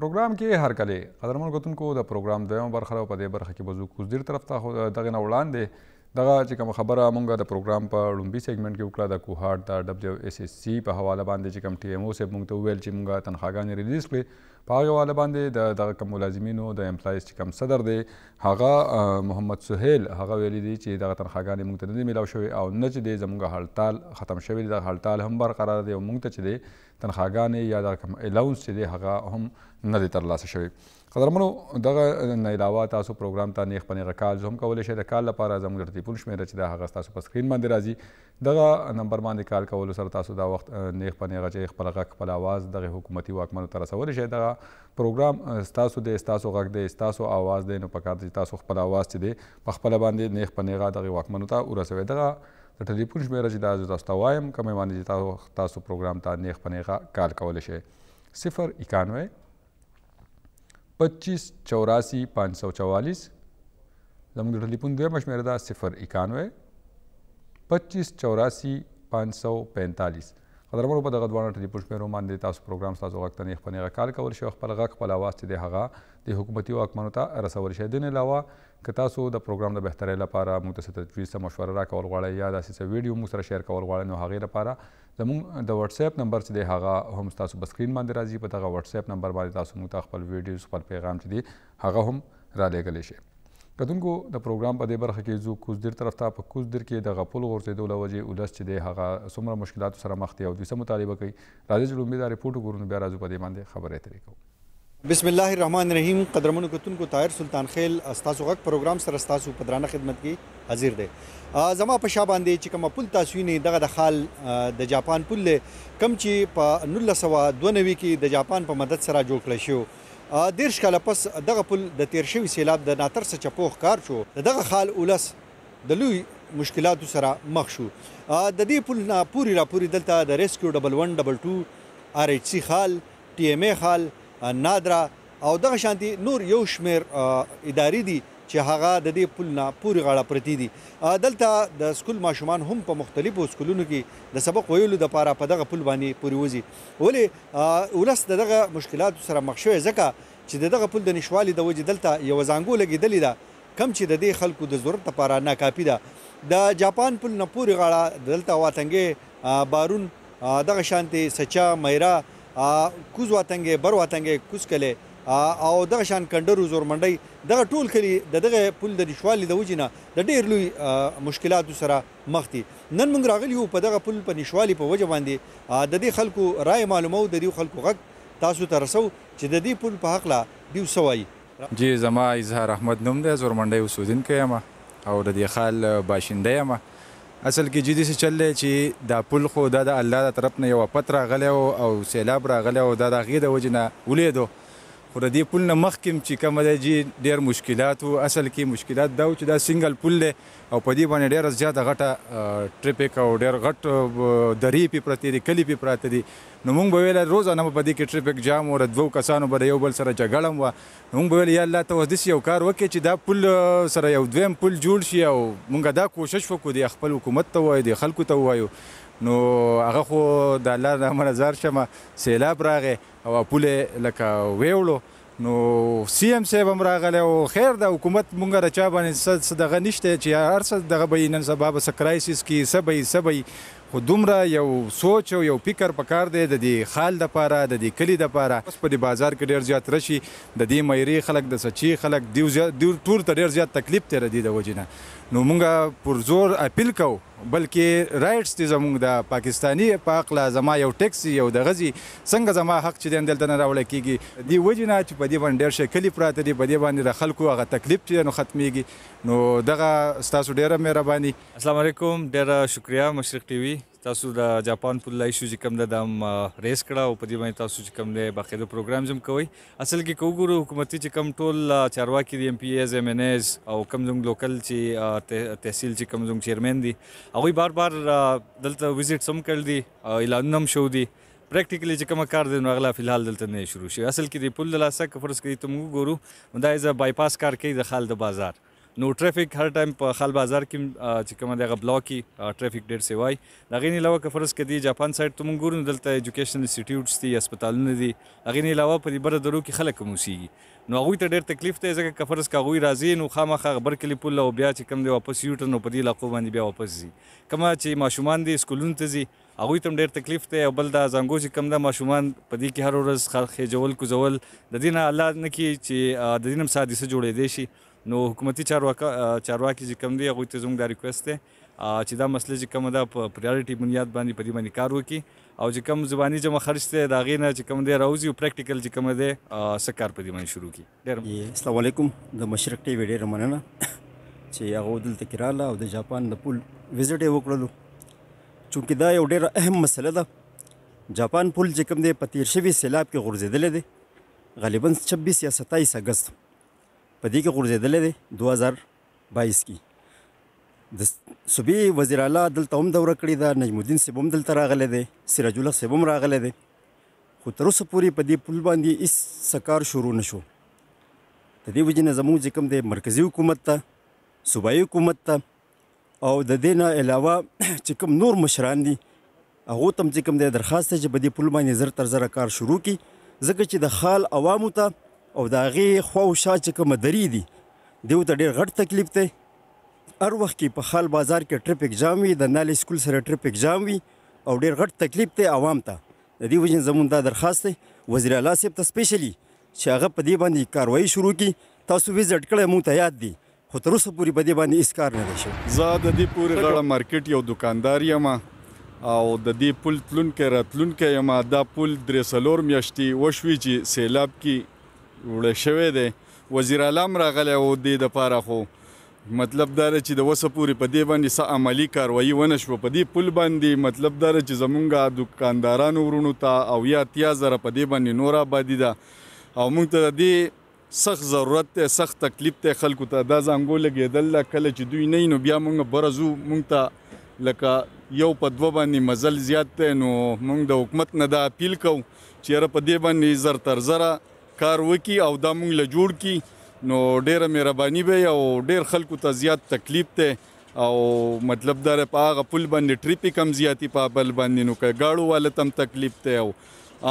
پروګرام کې هر کله قدرمن غوتونکو د پروګرام دویم برخه او په دې برخه کې بزو کوزدیر طرف ته دغه نه وړاندې دغه چې کوم خبره مونږه د پروګرام په لومبي سیګمنټ کې وکړه د کوهارت د ډبلیو اس اس سی په حواله باندې چې کوم ټي ام او سه مونږ ته ویل چې مونږه تنخواګانې ریلیز کړې په هغه والا باندې د دغه کوم ملازمینو د امپلایز چې کوم صدر دی هغه محمد سهیل هغه ویلی دی چې دغه تنخواګانې موږ ته نه دي میلاو شوې او نه چې دی زموږ هړتال ختم شوی دی دغه هړتال هم برقرار دی او موږ ته چې دی تنخواګانې یا دغه کوم الاونس چې دی هغه هم نه دی ترلاسه شوی قدرمنو دغه نه علاوه تاسو پروګرام ته نیخ پنې کال زوم کولای شئ د کال لپاره زموږ د ټلیفون شمیره چې دا هغه تاسو په سکرین باندې راځي دغه نمبر باندې کال کول سره تاسو دا وخت نیخ پنې غچې خپل غک خپل आवाज دغه حکومتي واکمنو ته رسول شئ دغه پروګرام تاسو د تاسو غږ د تاسو आवाज دی نو په کار دي تاسو خپل आवाज چې دی په خپل باندې نیخ په نیغه دغه واکمنو ته ورسوي دغه د ټلیفون شمیره چې تاسو تاسو وایم کوم باندې تاسو تاسو پروګرام ته نیخ په نیغه کال کول شي 091 25 84 544 زموږ د ټلیفون دوه شمیره دا 091 25 84 545 قدرمنو په دغه دوه ټلیفون شمیرو باندې تاسو پروګرام تاسو غوښتنې خپل غږ کال کول شو خپل غږ خپل आवाज ته د هغه د حکومتي واکمنو ته رسول شي د علاوه که تاسو د پروګرام د بهترۍ لپاره موږ ته تجویز سم مشوره را کول غواړئ یا داسې څه ویډیو موږ سره شیر کول غواړئ نو هغه لپاره زموږ د واتس اپ نمبر چې دی هغه هم تاسو په سکرین باندې راځي په دغه واتس اپ نمبر باندې تاسو موږ ته خپل ویډیوز خپل پیغام چې دی هغه هم را لېږلی شئ کدونکو د پروګرام په دې برخه کې زو کوز دیر طرف ته په کوز دیر کې د غپل غورځېدو لوجه ولس چې دی هغه څومره مشکلاتو سره مخ دی او دوی سم مطالبه کوي راځي چې لومړی دا ریپورت وګورو بیا راځو په دې باندې خبرې ترې کوو بسم الله الرحمن الرحیم قدرمنو کتونکو طاهر سلطان خیل استاسو غک پروګرام سره استاسو په درانه خدمت کې حاضر دی زما په شابه باندې چې کوم پل تاسو نه دغه د خال د جاپان پل کم چې په 1992 کې د جاپان په مدد سره جوړ کړی شو دیرش کاله پس دغه پل د تیر شوي سیلاب د ناتر څخه چپوخ کار شو دغه خال اولس د لوی مشکلاتو سره مخ شو د دې پل نه پوری را پوری دلته د ریسکیو ډبل 1 ډبل 2 ار ایچ سی خال ټي ام ای خال نادرا او دغه شانتي نور یو شمیر ادارې دي چې هغه د دې پل نه پوری غاړه پرتی دي دلته د سکول ماشومان هم په مختلفو سکولونو کې د سبق ویلو د پاره په دغه پل باندې پوری وزي ولی ولس دغه مشکلات سره مخ شوی ځکه چې دغه پل د نشوالي د وجې دلته یو زنګو لګیدلی ده کم چې د دې خلکو د ضرورت لپاره ناکافي ده د جاپان پل نه پوری غاړه دلته واتنګي بارون دغه شانتي سچا مېرا کوز واتنګي بر واتنګي کوز کله او دغه شان کندرو زورمنډي دغه ټول کلی دغه پل د نشوالې د وجنه د ډېر لوی مشکلاتو سره مخ دي نن موږ راغلی یو په دغه پل په نشوالې په وجه باندې د دې خلکو رائے معلومو د دې خلکو غږ تاسو ته رسو چې د دې پل په حق لا دیو سوای جی زما اظهار احمد نوم دی زورمنډي اوسودین کیم او د دې خال باشنده یم اصل کې جدي څه چل چې دا پل خو دا د الله تر طرف نه یو پتر غلې او سیلاب راغلی او دا د غې د وجنه ولیدو خو د دې پل نه مخکې چې کوم دی چې ډېر مشکلات وو اصل کې مشکلات دا و چې دا سنگل پل دی او په دې باندې ډېره زیاته غټه ټریفیک او ډېر غټ درې پې پرتې دي کلی پې پراته دي نو مونږ به ویل روزانه په دې کې ټریفیک جام او دوو کسانو بر یو بل سره جګړه و مونږ به ویل یا الله ته وس یو کار وکړي چې دا پل سره یو دویم پل جوړ شي او مونږ دا کوشش وکړو د خپل حکومت ته وایو د خلکو ته وایو نو هغه خو د الله رحمن زار شمه سیلاب راغې او پل لکه ویوړو نو سی ام سی هم راغلی او خیر د حکومت مونږ را چا باندې صدغه نشته چې هر څه دغه به نن سبا به سکرایسس کې سبې سبې خو دومره یو سوچ او یو فکر پکار دی د دې خال د پاره د دې کلی د پاره اوس په دې بازار کې ډیر زیات رشي د دې مېری خلک د سچي خلک دیو ټول ته ډیر زیات تکلیف تیر دی د وجنه نو مونږه پر زور اپیل کو بلکې رائټس دي زموږ د پاکستانی په حق لا زما یو ټیکسي یو د غزي څنګه زما حق چې دین دلته نه راوړل کیږي دی وجنه چې په دې باندې ډېر شي کلی پراته دي په دې باندې د خلکو هغه تکلیف چې نو ختميږي نو دغه ستاسو ډیره مهرباني السلام علیکم ډیره شکریا مشرق ټي وي تاسو د جاپان پل ایشو چې کوم د دام ریس کړه او په دې باندې تاسو چې کوم د باقاعده پروګرام زم کوي اصل کې کوګورو حکومتي چې کوم ټول چارواکي دی ایم پی ایز ایم ان ایز او کوم زنګ لوکل چې تحصیل چې کوم زنګ چیرمن دي هغه بار بار دلته وزټ سم کړل دي اعلان هم شو دي پریکټیکلی چې کوم کار دی نو غلا فلحال دلته نه شروع شي اصل کې د پل لاسه کفرس کې تم ګورو دا ایز بای پاس کار کوي د خال د بازار نو ټریفیک هر ټایم په خل بازار کې چې کوم دغه بلاکي ټریفیک ډېر سی وای دغه نه علاوه که فرض کړي جاپان سایت ته مونږ ګورو دلته اډوکیشن انسټیټیوټس دي هسپتالونه دي هغه نه علاوه په دې بره درو کې خلک موسیږي نو هغه ته ډېر تکلیف ته ځکه که فرض کاغوي راځي نو خامخا خبر کلی پول او بیا چې کوم دی واپس یو ټن په دې علاقو باندې بیا واپس ځي کما چې ماشومان دي سکولونو ته ځي هغه تم ډیر تکلیف ته او بل دا زنګو چې کم دا ماشومان په دې کې هر ورځ خرخې جوول کو زول د دینه الله نه کی چې د دینم سادسه جوړې دي شي نو حکومتي چارواکي چارواکي چې کم دی هغه ته زموږ د ریکوست دی چې دا مسله چې کوم ده په پرایورټي بنیاد باندې په دې باندې کار وکړي او چې کم زبانی جمع خرج ته دا غینه چې کم دی راوځي او پریکټیکل چې کم دی سکار په دې باندې شروع کړي ډیر السلام علیکم د مشرق ټي وی ډیر مننه چې هغه دلته کراله او د جاپان د پول وزټ یې وکړلو چونکه دا یو ډیر اهم مسله ده جاپان پول چې کم دی په تیر شوی سیلاب کې غورځیدل دي غالبا 26 یا 27 اگست په دې کې غورځېدلې دی 2022 کې د صوبې وزیر اعلی دلته هم دوره کړې ده نجم الدین صاحب هم دلته راغلی دی سراج الله صاحب هم راغلی دی خو تر اوسه پورې په دې پل باندې هیڅ سکار شروع نشو د دې وجې نه زموږ چې کوم دی مرکزي حکومت ته صوبایي حکومت ته او د دې نه علاوه چې کوم نور مشران دي هغه تم چې کوم د درخواست چې بدی پل باندې زر تر زر کار شروع کی ځکه چې د خال عوامو ته او دا غي خو شا چې کوم درې دي دیو ته ډېر غټ تکلیف دی هر وخت کې په خال بازار کې ټریفیک جام وي د نال سکول سره ټریفیک جام وي او ډېر غټ تکلیف دی عوام ته د دې وجې زمونږ دا درخواست دی وزیر اعلی صاحب ته سپیشلی چې هغه په دې باندې کاروایی شروع کړي تاسو ویزټ کړه مونږ ته یاد دی خو تر اوسه پورې په دې باندې هیڅ کار نه دی شوی زه د دې پورې غړ مارکیټ یو دکاندار یم او د دې پل تلونکو راتلونکو یم دا پل درې سلور میاشتې وشوي چې سیلاب کې وړه شوی دی وزیر اعلان راغلی او دې د پاره خو مطلب دا چې د وسه پوری په دې باندې س عملی کاروایی ونه شو په دې پل باندې مطلب دا چې زمونږه دکاندارانو ورونو ته او یا تیا زره په دې باندې نورا باندې دا او موږ ته دې سخت ضرورت ته سخت تکلیف ته خلکو ته دا زنګو لګیدل کله چې دوی نه نو بیا مونږ برزو مونږ ته لکه یو په دوه باندې مزل زیات نو مونږ د حکومت نه دا اپیل کوو چې را په دې باندې زر تر زره کار وکي او دا مونږ له جوړ کی نو ډیره مهرباني به او ډیر خلکو ته زیات تکلیف ته او مطلب دا په هغه پل باندې ټریپی کم زیاتی په بل باندې نو که گاړو والا تم تکلیف ته او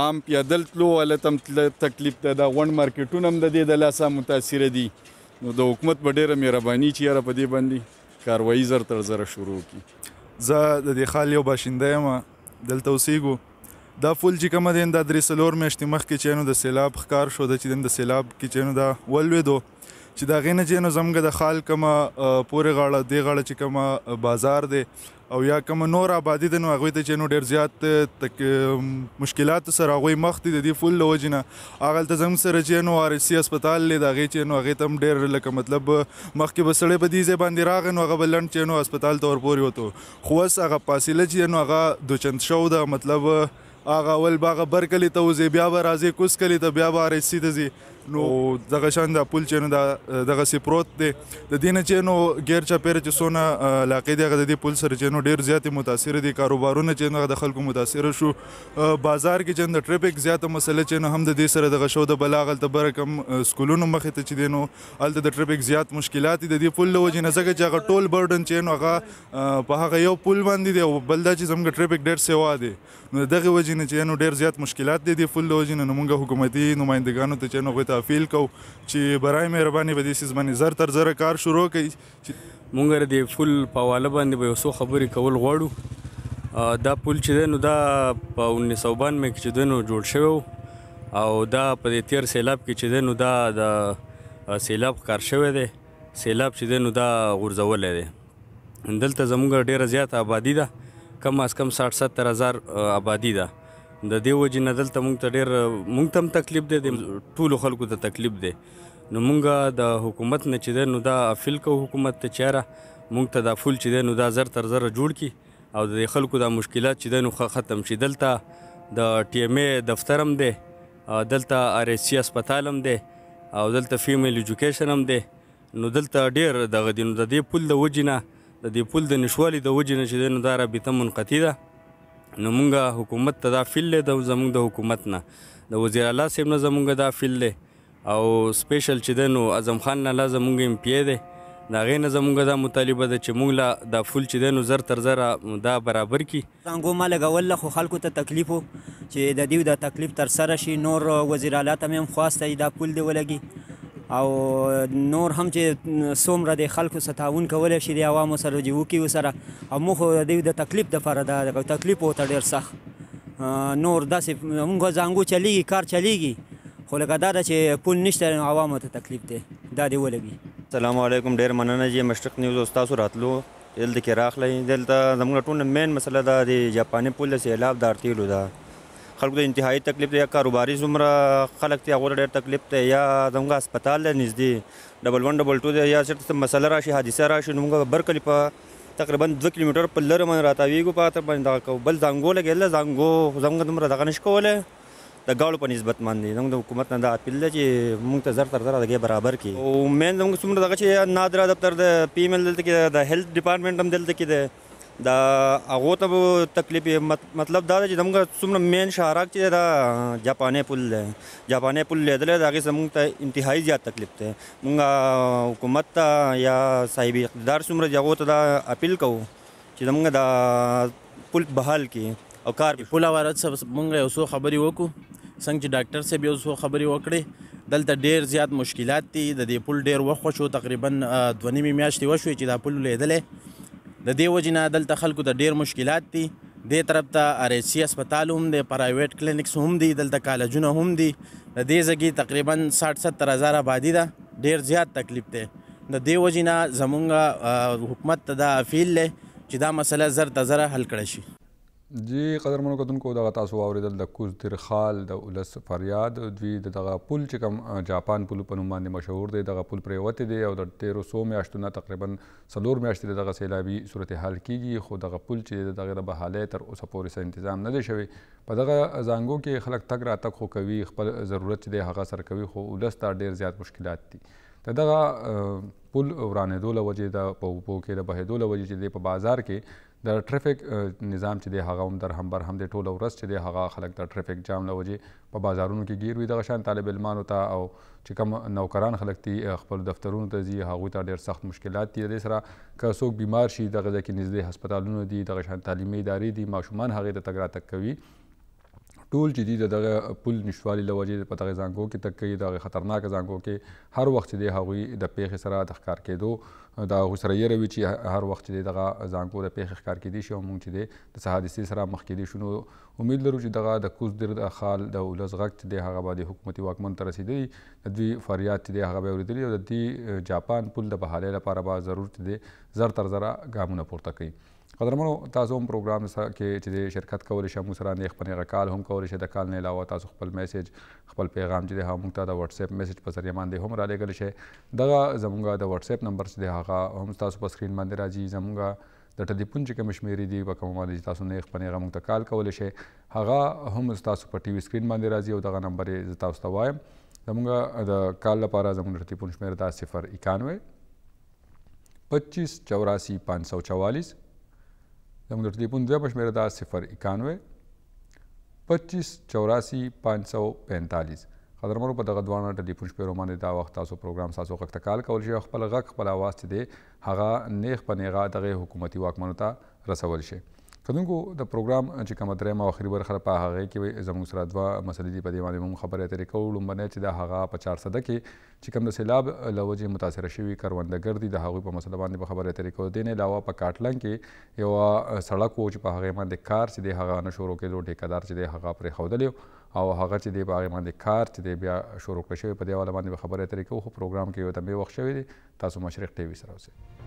عام پیادل تلو ولا تم تکلیف ته دا وند مارکیټونه هم د دې د لاسه متاثر دي نو د حکومت په ډیره مهرباني چې یاره په دې باندې کاروایی زر تر زر شروع کی زه د دې خال یو باشنده یم دلته اوسېږم دا فول چې کوم دین د درې سلور میشتې مخکې چې نو د سیلاب ښکار شو د چې دین د سیلاب کې چې نو دا ولوېدو چې دا غینه چې نو زمګه د خال کومه پورې غاړه دی غاړه چې کومه بازار دی او یا کوم نور آبادی د نو هغه ته چې نو ډیر زیات تک مشکلات سره هغه مخ دي د فول لوجنه هغه ته زم سره چې نو ار سی هسپتال لید هغه چې نو هغه تم ډیر لکه مطلب مخکې بسړې بدی ځ باندې راغ نو هغه بلند چې نو هسپتال تور پوري وته خو اوس هغه فاصله چې نو هغه دوچند شو د مطلب هغه ول باغه برکلی ته وځي بیا به راځي کوس کلی ته بیا به رسی ته ځي نو دغه شان د پل چې نو د دغه سي پروت دی د دین چې نو غیر چا پیر چې سونه علاقې دغه د پل سره چې نو ډیر زیات متاثر دي کاروبارونه چې نو د خلکو متاثر شو بازار کې چې د ټریفیک زیاته مسله چې نو هم د دې سره دغه شو د بلاغل ته برکم سکولونو مخې ته چې دینو الته د ټریفیک زیات مشکلات دي د پل لوجې نه ځکه چې هغه ټول برډن چې نو هغه په هغه یو پل باندې دی او بل دا چې زموږ ټریفیک ډیر سیوا دی نو دغه وجې نه چې نو ډیر زیات مشکلات دي د پل لوجې نه موږ حکومتي نمائندګانو ته چې نو غوته ته اپیل کو چې برای مهرباني به دې سیس باندې زر تر زر کار شروع کړي مونږ دې فل په والا باندې به وسو خبرې کول غواړو دا پول چې دی نو دا په 1992 کې چې دی نو جوړ شوی او دا په دې تیر سیلاب کې چې دینو دا د سیلاب کار شوی دی سیلاب چې دینو دا غورځول دی دلته زموږ ډیره زیات آبادی ده کم از کم 60 70 هزار آبادی ده د دې وجې نه دلته موږ ته ډېر موږ ته هم تکلیف دی د ټولو خلکو ته تکلیف دی نو موږ د حکومت نه چې دی نو دا اپیل کوو حکومت ته چیاره موږ ته دا فول چې دی نو دا زر تر زره جوړ کړي او د خلکو دا مشکلات چې دی نو ختم شي دلته د ټي ایم ای دفتر هم دی دلته آر ایس سی هسپتال هم دی او دلته فیمیل ایجوکیشن هم دی نو دلته ډیر دغه دین د دې پول د وجنه د دې پول د نشوالي د وجنه چې د نو دارا بیتم منقطی ده دا. نو مونږه حکومت ته دا فیل دی د زمونږ د حکومت نه د وزیر اعلی صاحب نه زمونږ دا فیل دی او سپیشل چې دی نو اعظم خان نه لا زمونږ ایم پی دی دا غي نه زمونږ د مطالبه ده چې مونږ لا د فول چې د نظر تر زره دا برابر کی څنګه ما لګول خو خلکو ته تکلیف چې د دې د تکلیف تر سره شي نور وزیر اعلی ته هم خواسته دا پول دی ولګي او نور هم چې څومره د خلکو ستاون کولای شي د عوامو سره جو کې وسره او موخه د د تکلیف د فار د تکلیف او ته ډیر سخت نور داسې موږ زنګو چلیږي کار چلیږي خو لکه دا چې پول نشته عوامو ته تکلیف دی دا دی ولګي السلام علیکم ډیر مننه جی مشرق نیوز او تاسو راتلو دلته کې راخلی دلته زموږ ټول مین مسله دا دی جاپانی پول د سیلاب د ارتیلو ده خلکو د انتهایی تکلیف دی یا کاروباري څومره خلک دی هغو ډېر تکلیف دی یا زموږ هسپتال دی نږدې ډبل ون ډبل ټو دی یا چېرته مسله راشي حادثه راشي نو موږ برکلي په تقریبا 2 کیلومتر په لره من راتاویږو پاتې باندې دا بل زنګو لګیل زنګو زموږ دمر دغه نشکوله د غاړو په نسبت باندې زموږ د حکومت نه دا اپیل ده چې موږ ته زر تر زر دغه برابر کی او مین زموږ څومره دغه چې نادرا دفتر د پیمل دلته کې د هیلث ډپارټمنټ هم دلته کې دا هغه ته تکلیف مطلب دا چې زموږ څومره مین شهراک چې دا جاپاني پل دی جاپاني پل لیدل دا هغه زموږ ته انتهایی زیات تکلیف دی موږ حکومت ته یا صاحب اقتدار څومره جګو ته دا اپیل کوو چې زموږ دا پل بحال کړي او کار پل وارد سب موږ یو څو خبري وکړو څنګه چې ډاکټر صاحب یو څو خبري وکړي دلته ډیر زیات مشکلات دي د دې پل ډیر وخت شو تقریبا 2.5 میاشتې وشوي چې دا پل لیدلې د دې وجنه دلته خلکو ته ډیر مشکلات دي دې طرف ته ار سی هسپتال هم دی پرایویټ کلینکس هم دي دلته کالجونه هم دي د دې ځګي تقریبا 60 70 هزار آبادی ده ډیر زیات تکلیف دی د دې وجنه زمونږ حکومت ته د افیل له چې دا مسله زر تزر حل کړی شي جی قدرمنو کتونکو دغه تاسو واوریدل د کوز ترخال د اولس فریاد دوی دغه پل چې کوم جاپان پل په نوم باندې مشهور دی دغه پل پریوتې دی او د 1300 میاشتو نه تقریبا څلور میاشتې دغه سیلابي صورتحال کیږي خو دغه پل چې دغه د بحالۍ تر اوسه پورې څه انتظام نه دی شوی په دغه زانګو کې خلک تګ راتګ خو کوي خپل ضرورت چې دی هغه سر کوي خو اولس ته ډیر زیات مشکلات دي دغه پل ورانېدو له وجې د په اوبو کې د بهېدو له وجې چې دی په بازار کې د ټرافیک نظام چې دی هغه هم در هم بر هم دی ټوله ورځ چې دی هغه خلک د ټرافیک جام له وجې په بازارونو کې ګیر وي دغه شان طالب علمانو ته او چې کوم نوکران خلک دي خپل دفترونو ته ځي هغوی ته ډېر سخت مشکلات دي دې سره که څوک بیمار شي دغه ځای کې نږدې هسپتالونه دي دغه شان تعلیمي ادارې دي ماشومان هغې ته تګ راتګ کوي ټول چې دی دغه پل نشوالي لوجې په دغه زنګو کې تک کې دغه خطرناک زنګو کې هر وخت دی هغوی د پیښې سره د ښکار کېدو دا غسره یې روي چې هر وخت دی دغه زنګو د پیښې ښکار کېدي شي او مونږ چې دی د حادثې سره مخ کېدي شنو امید لرو چې دغه د کوز در د خال د ولز غږ دی هغه باندې حکومتي واکمن تر رسیدلی د دې فریاد دی هغه به ورېدلی او د دې جاپان پل د بحالې لپاره به ضرورت دی زر تر زره ګامونه پورته کوي قدرمنو تاسو هم پروګرام کې چې شرکت کولای شئ موږ سره نه خپل غکال هم کولای شئ د کال نه علاوه تاسو خپل میسج خپل پیغام چې د موږ ته د واتس اپ میسج په ذریعہ باندې هم را لګل شئ دغه زموږ د واتس اپ نمبر چې هغه هم تاسو په سکرین باندې راځي زموږ د ټلیفون چې کوم شمیرې دي په کوم باندې تاسو نه خپل غمو ته کال کول شي هغه هم تاسو په ټي وي سکرین باندې راځي او دغه نمبر یې تاسو ته وایم زموږ د کال لپاره زموږ ټلیفون شمیر دا 091 25 84 544 زموږ د ټلیفون دویمه شمیره ده صفر اکانوے پچیس چوراسی پانچ سو پینتالیس خضرمرو په دغه دوانه ټلیفون شپیرو باندې دا وخت تاسو پروګرام تاسو غږ تکال کول شي خپل غږ خپل आवाज ته دی هغه نیغ په نیغه دغه حکومتي واکمنو ته رسول شي کدونکو د پروګرام چې کوم درېم او اخري برخه په هغه کې زموږ سره دوا مسلې دي په دې باندې هم خبرې اترې کوو لومبنه چې د هغه په 400 کې چې کوم د سیلاب لوجه متاثر شوی کروندګر دي د هغه په مسله باندې به خبرې اترې کوو دین علاوه په کاټلن کې یو سړک وو چې په هغه باندې کار چې د هغه نشورو کې لوټه کدار چې د هغه پرې خودلې او هغه چې دی په هغه باندې کار چې دی بیا شروع کړی شوی په دې حواله باندې خبرې اترې کوو خو پروګرام کې یو تمه وخت شوی دی تاسو مشرق ټي وي سره اوسئ